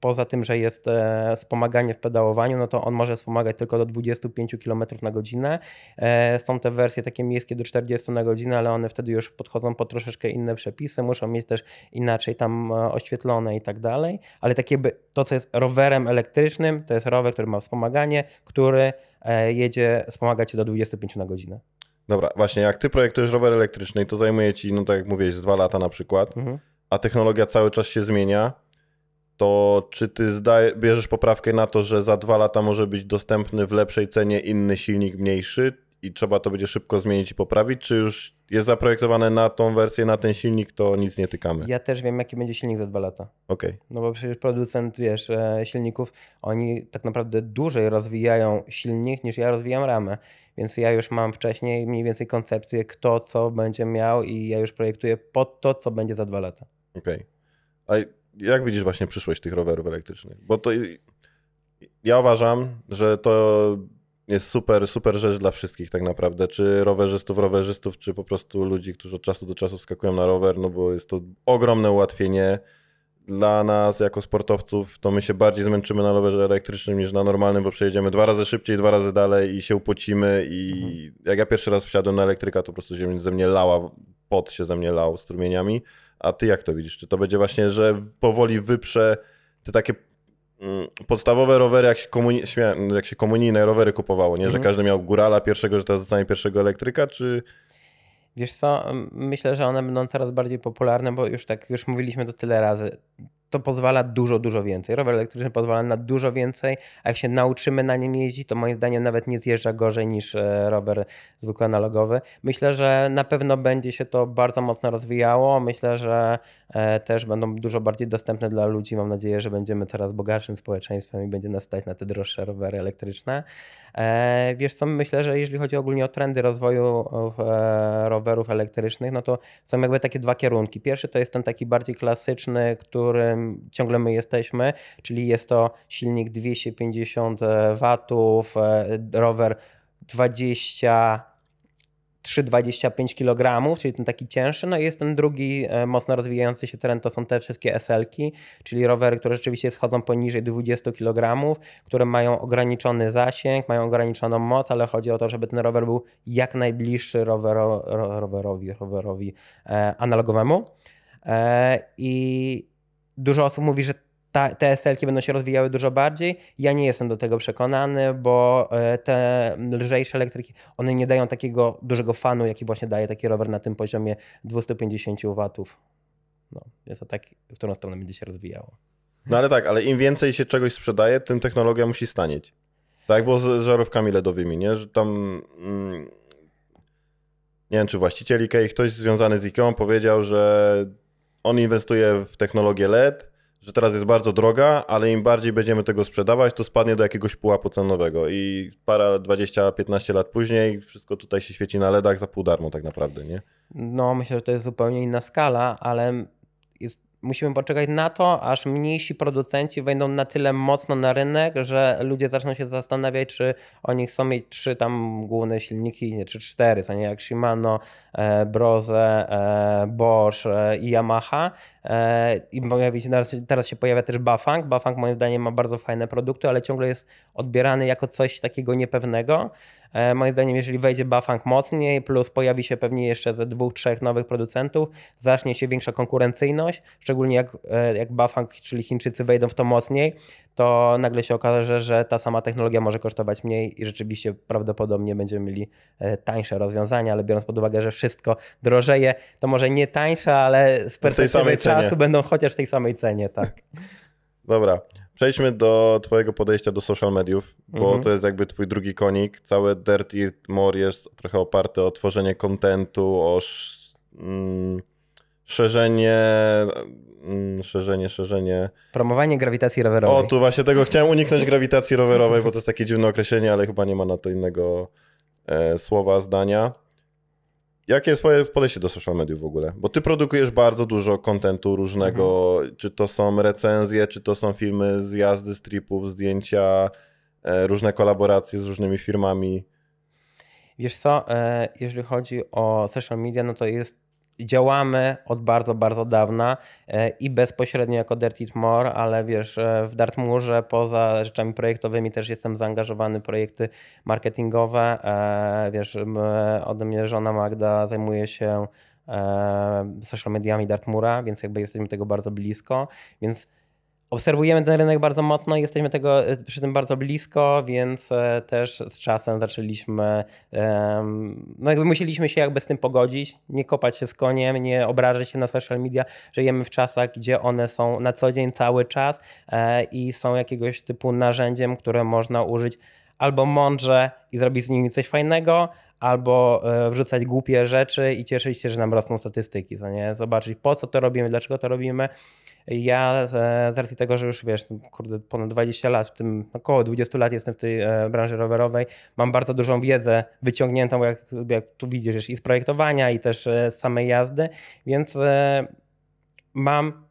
poza tym, że jest e, wspomaganie w pedałowaniu, no to on może wspomagać tylko do 25 km na godzinę. E, są te wersje takie miejskie do 40 na godzinę, ale one wtedy już podchodzą po troszeczkę inne przepisy, muszą mieć też inaczej tam e, oświetlone i tak dalej. Ale takie by, to, co jest rowerem elektrycznym, to jest rower, który ma wspomaganie, który jedzie wspomagać się do 25 na godzinę. Dobra, właśnie jak ty projektujesz rower elektryczny, to zajmuje ci, no tak jak mówiłeś, z dwa lata na przykład, mhm. a technologia cały czas się zmienia to czy ty zdaj, bierzesz poprawkę na to, że za dwa lata może być dostępny w lepszej cenie inny silnik mniejszy i trzeba to będzie szybko zmienić i poprawić, czy już jest zaprojektowane na tą wersję, na ten silnik, to nic nie tykamy? Ja też wiem, jaki będzie silnik za dwa lata. Okej. Okay. No bo przecież producent, wiesz, e, silników, oni tak naprawdę dłużej rozwijają silnik niż ja rozwijam ramę, więc ja już mam wcześniej mniej więcej koncepcję, kto co będzie miał i ja już projektuję pod to, co będzie za dwa lata. Okej. Okay. A jak widzisz właśnie przyszłość tych rowerów elektrycznych? Bo to ja uważam, że to jest super, super rzecz dla wszystkich tak naprawdę, czy rowerzystów, rowerzystów, czy po prostu ludzi, którzy od czasu do czasu wskakują na rower, no bo jest to ogromne ułatwienie dla nas jako sportowców, to my się bardziej zmęczymy na rowerze elektrycznym niż na normalnym, bo przejedziemy dwa razy szybciej, dwa razy dalej i się upocimy i mhm. jak ja pierwszy raz wsiadłem na elektryka, to po prostu ziemia ze mnie lała, pot się ze mnie lał strumieniami. A ty jak to widzisz? Czy to będzie właśnie, że powoli wyprze te takie mm, podstawowe rowery, jak się, komuni jak się komunijne rowery kupowało, nie? Że mhm. każdy miał górala pierwszego, że teraz dostanie pierwszego elektryka, czy... Wiesz co, myślę, że one będą coraz bardziej popularne, bo już tak, już mówiliśmy to tyle razy to pozwala dużo, dużo więcej. Rower elektryczny pozwala na dużo więcej, a jak się nauczymy na nim jeździć, to moim zdaniem nawet nie zjeżdża gorzej niż e, rower zwykły analogowy. Myślę, że na pewno będzie się to bardzo mocno rozwijało. Myślę, że e, też będą dużo bardziej dostępne dla ludzi. Mam nadzieję, że będziemy coraz bogatszym społeczeństwem i będzie nas stać na te droższe rowery elektryczne. E, wiesz co, myślę, że jeżeli chodzi ogólnie o trendy rozwoju e, rowerów elektrycznych, no to są jakby takie dwa kierunki. Pierwszy to jest ten taki bardziej klasyczny, którym ciągle my jesteśmy, czyli jest to silnik 250 e, W, rower 20 3,25 kg, czyli ten taki cięższy, no i jest ten drugi e, mocno rozwijający się trend, to są te wszystkie SL-ki, czyli rowery, które rzeczywiście schodzą poniżej 20 kg, które mają ograniczony zasięg, mają ograniczoną moc, ale chodzi o to, żeby ten rower był jak najbliższy rowero, rowerowi, rowerowi e, analogowemu. E, I dużo osób mówi, że ta, te SL-ki będą się rozwijały dużo bardziej. Ja nie jestem do tego przekonany, bo e, te lżejsze elektryki, one nie dają takiego dużego fanu, jaki właśnie daje taki rower na tym poziomie 250 W. No, jest to tak, w którą stronę będzie się rozwijało. No ale tak, ale im więcej się czegoś sprzedaje, tym technologia musi stanieć. Tak, bo z żarówkami LEDowymi, nie? Że tam. Mm, nie wiem, czy właściciel IKEA, ktoś związany z IKEA powiedział, że on inwestuje w technologię LED, że teraz jest bardzo droga, ale im bardziej będziemy tego sprzedawać, to spadnie do jakiegoś pułapu cenowego i para 20-15 lat później wszystko tutaj się świeci na LEDach za pół darmo tak naprawdę, nie? No, myślę, że to jest zupełnie inna skala, ale jest musimy poczekać na to, aż mniejsi producenci wejdą na tyle mocno na rynek, że ludzie zaczną się zastanawiać, czy oni chcą mieć trzy tam główne silniki, czy cztery, co nie jak Shimano, e, Brose, e, Bosch e, i Yamaha. E, I pojawi się, teraz, teraz się pojawia też Bafang. Bafang moim zdaniem ma bardzo fajne produkty, ale ciągle jest odbierany jako coś takiego niepewnego. E, moim zdaniem, jeżeli wejdzie Bafang mocniej, plus pojawi się pewnie jeszcze ze dwóch, trzech nowych producentów, zacznie się większa konkurencyjność, szczególnie jak, e, jak Bafang, czyli Chińczycy wejdą w to mocniej, to nagle się okaże, że ta sama technologia może kosztować mniej i rzeczywiście prawdopodobnie będziemy mieli e, tańsze rozwiązania, ale biorąc pod uwagę, że wszystko drożeje, to może nie tańsze, ale z perspektywy czasu cenie. będą chociaż w tej samej cenie, tak. <laughs> Dobra. Przejdźmy do twojego podejścia do social mediów, bo mhm. to jest jakby twój drugi konik. Całe Dirt Eat More jest trochę oparte o tworzenie kontentu, o sz... mm, szerzenie mm, szerzenie, szerzenie. Promowanie grawitacji rowerowej. O, tu właśnie tego chciałem uniknąć grawitacji rowerowej, bo to jest takie dziwne określenie, ale chyba nie ma na to innego e, słowa, zdania. Jakie jest twoje podejście do social mediów w ogóle? Bo ty produkujesz bardzo dużo kontentu różnego, mhm. czy to są recenzje, czy to są filmy z jazdy, stripów, zdjęcia, e, różne kolaboracje z różnymi firmami. Wiesz co, e, jeżeli chodzi o social media, no to jest działamy od bardzo, bardzo dawna e, i bezpośrednio jako Dirty More, ale wiesz, e, w Dartmurze poza rzeczami projektowymi też jestem zaangażowany w projekty marketingowe. E, wiesz, ode mnie żona Magda zajmuje się social mediami Dartmura, więc jakby jesteśmy tego bardzo blisko, więc Obserwujemy ten rynek bardzo mocno i jesteśmy tego e, przy tym bardzo blisko, więc e, też z czasem zaczęliśmy, no jakby musieliśmy się jakby z tym pogodzić, nie kopać się z koniem, nie obrażać się na social media. Żyjemy w czasach, gdzie one są na co dzień, cały czas e, i są jakiegoś typu narzędziem, które można użyć albo mądrze i zrobić z nimi coś fajnego, albo e, wrzucać głupie rzeczy i cieszyć się, że nam rosną statystyki, co nie? Zobaczyć po co to robimy, dlaczego to robimy. Ja e, z racji tego, że już wiesz, kurde, ponad 20 lat, w tym no, około 20 lat jestem w tej e, branży rowerowej, mam bardzo dużą wiedzę wyciągniętą, jak, jak tu widzisz, i z projektowania, i też z samej jazdy, więc mam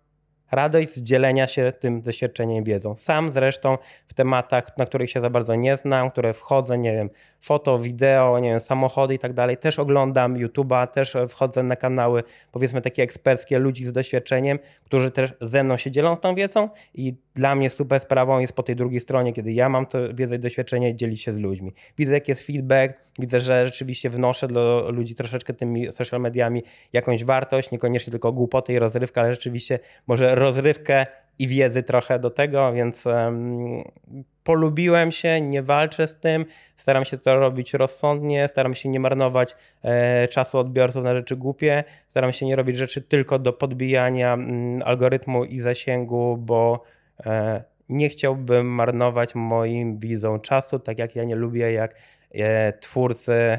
radość z dzielenia się tym doświadczeniem wiedzą. Sam zresztą w tematach, na których się za bardzo nie znam, które wchodzę, nie wiem, foto, wideo, nie wiem, samochody i tak dalej, też oglądam YouTube'a, też wchodzę na kanały, powiedzmy takie eksperckie ludzi z doświadczeniem, którzy też ze mną się dzielą tą wiedzą i dla mnie super sprawą jest po tej drugiej stronie, kiedy ja mam to wiedzę i doświadczenie dzielić się z ludźmi. Widzę, jak jest feedback, widzę, że rzeczywiście wnoszę do ludzi troszeczkę tymi social mediami jakąś wartość, niekoniecznie tylko głupoty i rozrywkę, ale rzeczywiście może rozrywkę i wiedzy trochę do tego, więc um, polubiłem się, nie walczę z tym, staram się to robić rozsądnie, staram się nie marnować e, czasu odbiorców na rzeczy głupie, staram się nie robić rzeczy tylko do podbijania mm, algorytmu i zasięgu, bo E, nie chciałbym marnować moim widzom czasu, tak jak ja nie lubię, jak e, twórcy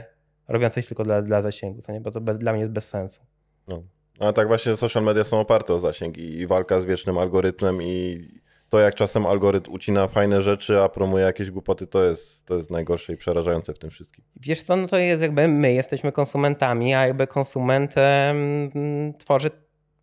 robią coś tylko dla, dla zasięgu, co nie? bo to bez, dla mnie jest bez sensu. No. no a tak właśnie social media są oparte o zasięg i, walka z wiecznym algorytmem i to jak czasem algorytm ucina fajne rzeczy, a promuje jakieś głupoty, to jest, to jest najgorsze i przerażające w tym wszystkim. Wiesz co, no to jest jakby my jesteśmy konsumentami, a jakby konsument mm, tworzy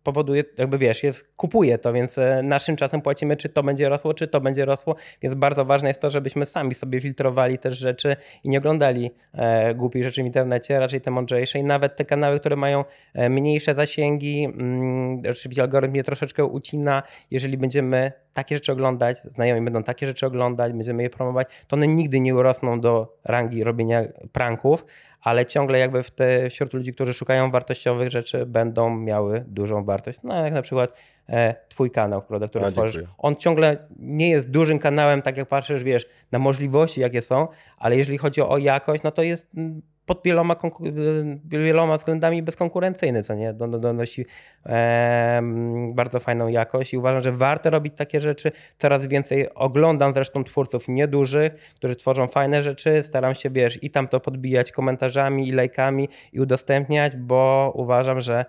powoduje, jakby wiesz, jest, kupuje to, więc e, naszym czasem płacimy, czy to będzie rosło, czy to będzie rosło, więc bardzo ważne jest to, żebyśmy sami sobie filtrowali też rzeczy i nie oglądali e, głupich rzeczy w internecie, raczej te mądrzejsze i nawet te kanały, które mają e, mniejsze zasięgi, mm, rzeczywiście algorytm je troszeczkę ucina, jeżeli będziemy takie rzeczy oglądać, znajomi będą takie rzeczy oglądać, będziemy je promować, to one nigdy nie urosną do rangi robienia pranków, ale ciągle jakby w te, wśród ludzi, którzy szukają wartościowych rzeczy, będą miały dużą wartość. No jak na przykład e, twój kanał, prawda, który ja no, tworzysz. Dziękuję. On ciągle nie jest dużym kanałem, tak jak patrzysz, wiesz, na możliwości, jakie są, ale jeżeli chodzi o jakość, no to jest mm, pod wieloma, wieloma względami bezkonkurencyjny, co nie? Donosi e, bardzo fajną jakość i uważam, że warto robić takie rzeczy. Coraz więcej oglądam zresztą twórców niedużych, którzy tworzą fajne rzeczy. Staram się, wiesz, i tam to podbijać komentarzami i lajkami i udostępniać, bo uważam, że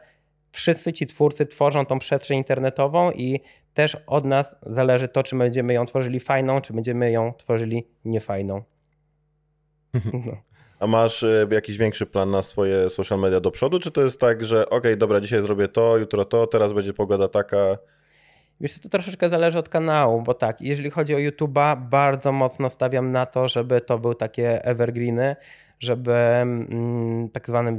wszyscy ci twórcy tworzą tą przestrzeń internetową i też od nas zależy to, czy będziemy ją tworzyli fajną, czy będziemy ją tworzyli niefajną. <laughs> No. A masz e, jakiś większy plan na swoje social media do przodu, czy to jest tak, że okej, okay, dobra, dzisiaj zrobię to, jutro to, teraz będzie pogoda taka? Wiesz to troszeczkę zależy od kanału, bo tak, jeżeli chodzi o YouTube'a, bardzo mocno stawiam na to, żeby to były takie evergreeny, żeby mm, tak zwany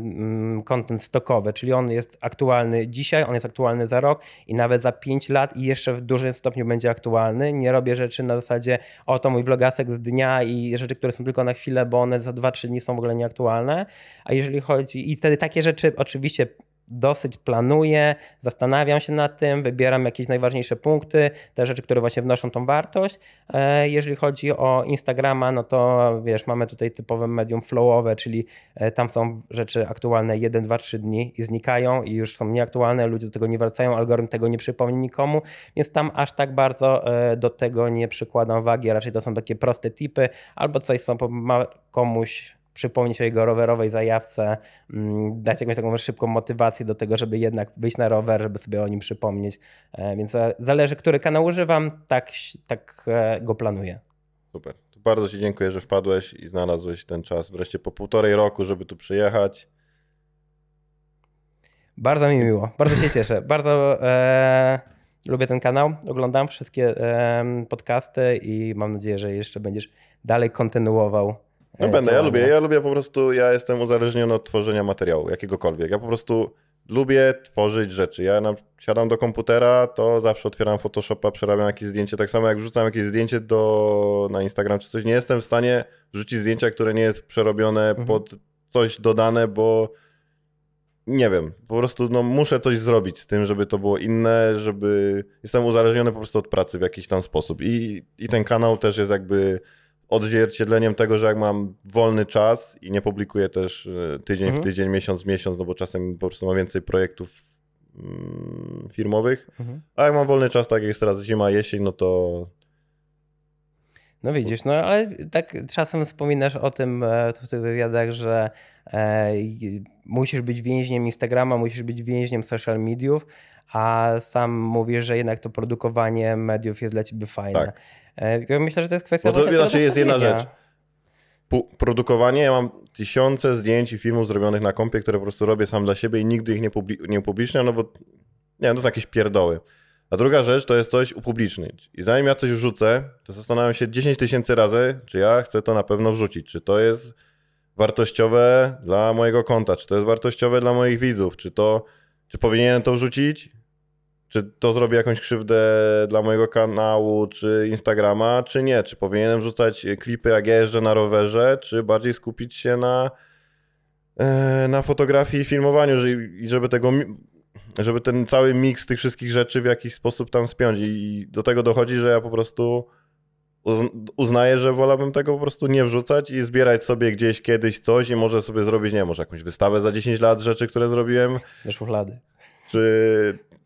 kontent mm, stokowy, czyli on jest aktualny dzisiaj, on jest aktualny za rok i nawet za 5 lat i jeszcze w dużym stopniu będzie aktualny. Nie robię rzeczy na zasadzie o to mój blogasek z dnia i rzeczy, które są tylko na chwilę, bo one za 2-3 dni są w ogóle nieaktualne. A jeżeli chodzi i wtedy takie rzeczy oczywiście dosyć planuję, zastanawiam się nad tym, wybieram jakieś najważniejsze punkty, te rzeczy, które właśnie wnoszą tą wartość. E, jeżeli chodzi o Instagrama, no to wiesz, mamy tutaj typowe medium flowowe, czyli e, tam są rzeczy aktualne 1, 2, 3 dni i znikają i już są nieaktualne, ludzie do tego nie wracają, algorytm tego nie przypomni nikomu, więc tam aż tak bardzo e, do tego nie przykładam wagi, raczej to są takie proste tipy, albo coś, co ma komuś przypomnieć o jego rowerowej zajawce, mm, dać jakąś taką szybką motywację do tego, żeby jednak wyjść na rower, żeby sobie o nim przypomnieć. E, więc e, zależy, który kanał używam, tak, tak e, go planuję. Super. bardzo Ci dziękuję, że wpadłeś i znalazłeś ten czas wreszcie po półtorej roku, żeby tu przyjechać. Bardzo mi miło, bardzo się cieszę. Bardzo e, lubię ten kanał, oglądam wszystkie e, podcasty i mam nadzieję, że jeszcze będziesz dalej kontynuował no e, będę, ja lubię, ja lubię po prostu, ja jestem uzależniony od tworzenia materiału, jakiegokolwiek. Ja po prostu lubię tworzyć rzeczy. Ja nam, siadam do komputera, to zawsze otwieram Photoshopa, przerabiam jakieś zdjęcie. Tak samo jak wrzucam jakieś zdjęcie do, na Instagram czy coś, nie jestem w stanie wrzucić zdjęcia, które nie jest przerobione mhm. pod coś dodane, bo nie wiem, po prostu no, muszę coś zrobić z tym, żeby to było inne, żeby... Jestem uzależniony po prostu od pracy w jakiś tam sposób i, i ten kanał też jest jakby odzwierciedleniem tego, że jak mam wolny czas i nie publikuję też e, tydzień mhm. w tydzień, miesiąc w miesiąc, no bo czasem po prostu mam więcej projektów mm, firmowych, mhm. a jak mam wolny czas, tak jak jest teraz zima, jesień, no to no widzisz, no ale tak czasem wspominasz o tym e, w tych wywiadach, że e, musisz być więźniem Instagrama, musisz być więźniem social mediów, a sam mówisz, że jednak to produkowanie mediów jest dla ciebie fajne. Tak. Ja e, myślę, że to jest kwestia... Bo to jest jedna rzecz. produkowanie, ja mam tysiące zdjęć i filmów zrobionych na kompie, które po prostu robię sam dla siebie i nigdy ich nie, publi- nie upubliczniam, no bo nie wiem, to są jakieś pierdoły. A druga rzecz to jest coś upublicznić. I zanim ja coś wrzucę, to zastanawiam się 10 tysięcy razy, czy ja chcę to na pewno wrzucić, czy to jest wartościowe dla mojego konta, czy to jest wartościowe dla moich widzów, czy to, czy powinienem to wrzucić, czy to zrobi jakąś krzywdę dla mojego kanału czy Instagrama, czy nie? Czy powinienem wrzucać klipy, jak jeżdżę na rowerze, czy bardziej skupić się na, e, na fotografii i filmowaniu, i żeby tego żeby ten cały miks tych wszystkich rzeczy w jakiś sposób tam spiąć. I do tego dochodzi, że ja po prostu uznaję, że wolałbym tego po prostu nie wrzucać i zbierać sobie gdzieś kiedyś coś i może sobie zrobić, nie wiem, może jakąś wystawę za 10 lat rzeczy, które zrobiłem. Do szuflady. Czy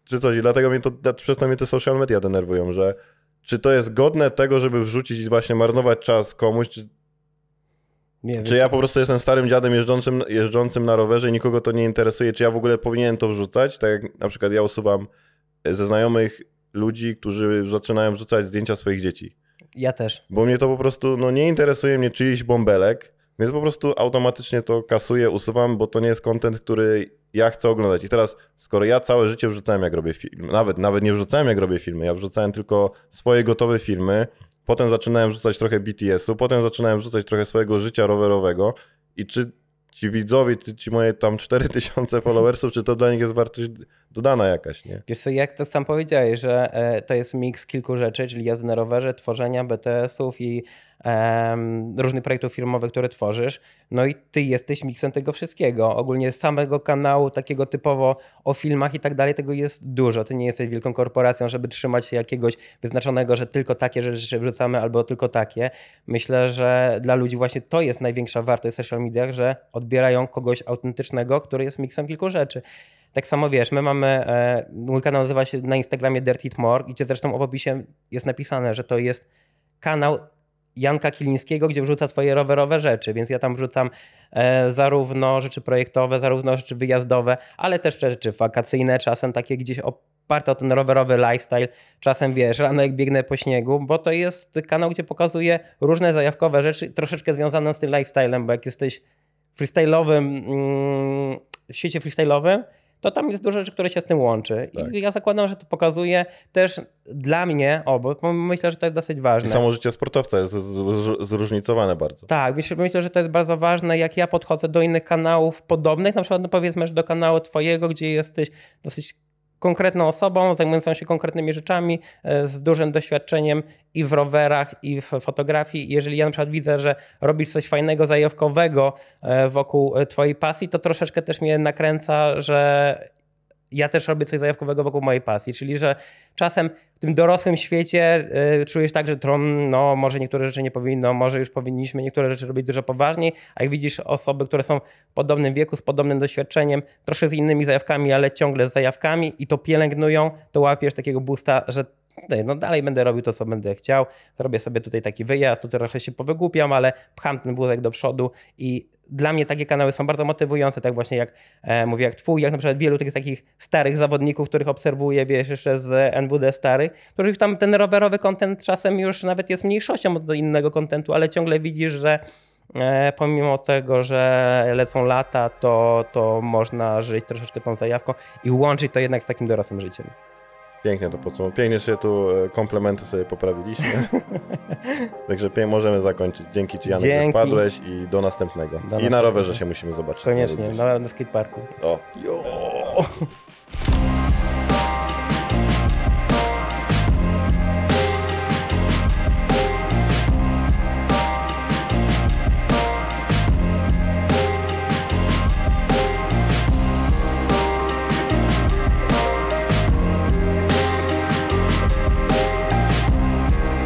czy coś. I dlatego mnie to, przez to mnie te social media denerwują, że czy to jest godne tego, żeby wrzucić i właśnie marnować czas komuś, czy, nie, czy ja po prostu jestem starym dziadem jeżdżącym, jeżdżącym na rowerze i nikogo to nie interesuje, czy ja w ogóle powinienem to wrzucać, tak jak na przykład ja usuwam e, ze znajomych ludzi, którzy zaczynają wrzucać zdjęcia swoich dzieci. Ja też. Bo mnie to po prostu, no nie interesuje mnie czyjś bąbelek, więc po prostu automatycznie to kasuję, usuwam, bo to nie jest kontent, który ja chcę oglądać. I teraz, skoro ja całe życie wrzucałem, jak robię film, nawet, nawet nie wrzucałem, jak robię filmy, ja wrzucałem tylko swoje gotowe filmy, potem zaczynałem wrzucać trochę BTS-u, potem zaczynałem wrzucać trochę swojego życia rowerowego i czy ci widzowie, ci, ci moje tam 4000 followersów, czy to dla nich jest wartość dodana jakaś, nie? Wiesz co, jak to sam powiedziałeś, że e, to jest miks kilku rzeczy, czyli jazdy na rowerze, tworzenia BTS-ów i um, różnych projektów firmowych, które tworzysz. No i ty jesteś miksem tego wszystkiego. Ogólnie samego kanału, takiego typowo o filmach i tak dalej, tego jest dużo. Ty nie jesteś wielką korporacją, żeby trzymać się jakiegoś wyznaczonego, że tylko takie rzeczy wrzucamy albo tylko takie. Myślę, że dla ludzi właśnie to jest największa wartość w social mediach, że odbierają kogoś autentycznego, który jest miksem kilku rzeczy. Tak samo wiesz, my mamy, e, mój kanał nazywa się na Instagramie Dirty More, gdzie zresztą w opisie jest napisane, że to jest kanał Janka Kilińskiego, gdzie wrzuca swoje rowerowe rzeczy, więc ja tam wrzucam e, zarówno rzeczy projektowe, zarówno rzeczy wyjazdowe, ale też rzeczy wakacyjne, czasem takie gdzieś oparte o ten rowerowy lifestyle, czasem wiesz, rano jak biegnę po śniegu, bo to jest kanał, gdzie pokazuje różne zajawkowe rzeczy, troszeczkę związane z tym lifestylem, bo jak jesteś freestyle'owym, mm, w świecie freestyle'owym, to tam jest dużo rzeczy, które się z tym łączy. Tak. I ja zakładam, że to pokazuje też dla mnie obu, bo myślę, że to jest dosyć ważne. I samo życie sportowca jest zróżnicowane bardzo. Tak, myślę, że to jest bardzo ważne, jak ja podchodzę do innych kanałów podobnych, na przykład no powiedzmy, że do kanału twojego, gdzie jesteś dosyć konkretną osobą, zajmującą się konkretnymi rzeczami, e, z dużym doświadczeniem i w rowerach, i w fotografii. Jeżeli ja na przykład widzę, że robisz coś fajnego, zajawkowego e, wokół e, twojej pasji, to troszeczkę też mnie nakręca, że ja też robię coś zajawkowego wokół mojej pasji, czyli że czasem w tym dorosłym świecie y, czujesz tak, że trom, no może niektóre rzeczy nie powinno, może już powinniśmy niektóre rzeczy robić dużo poważniej, a jak widzisz osoby, które są w podobnym wieku, z podobnym doświadczeniem, troszkę z innymi zajawkami, ale ciągle z zajawkami i to pielęgnują, to łapiesz takiego busta, że no dalej będę robił to, co będę chciał, zrobię sobie tutaj taki wyjazd, tutaj trochę się powygłupiam, ale pcham ten wózek do przodu i dla mnie takie kanały są bardzo motywujące, tak właśnie jak e, mówię, jak twój, jak na przykład wielu tych takich starych zawodników, których obserwuję, wiesz, jeszcze z NWD stary, już tam ten rowerowy kontent czasem już nawet jest mniejszością od innego kontentu, ale ciągle widzisz, że e, pomimo tego, że lecą lata, to, to można żyć troszeczkę tą zajawką i łączyć to jednak z takim dorosłym życiem. Pięknie to podsumowanie. Pięknie się tu e, komplementy sobie poprawiliśmy. <laughs> Także możemy zakończyć. Dzięki Ci, Janek, Dzięki. że wpadłeś i do następnego. Do I następnego. na rowerze się musimy zobaczyć. Koniecznie, na, na skateparku. O. Jo.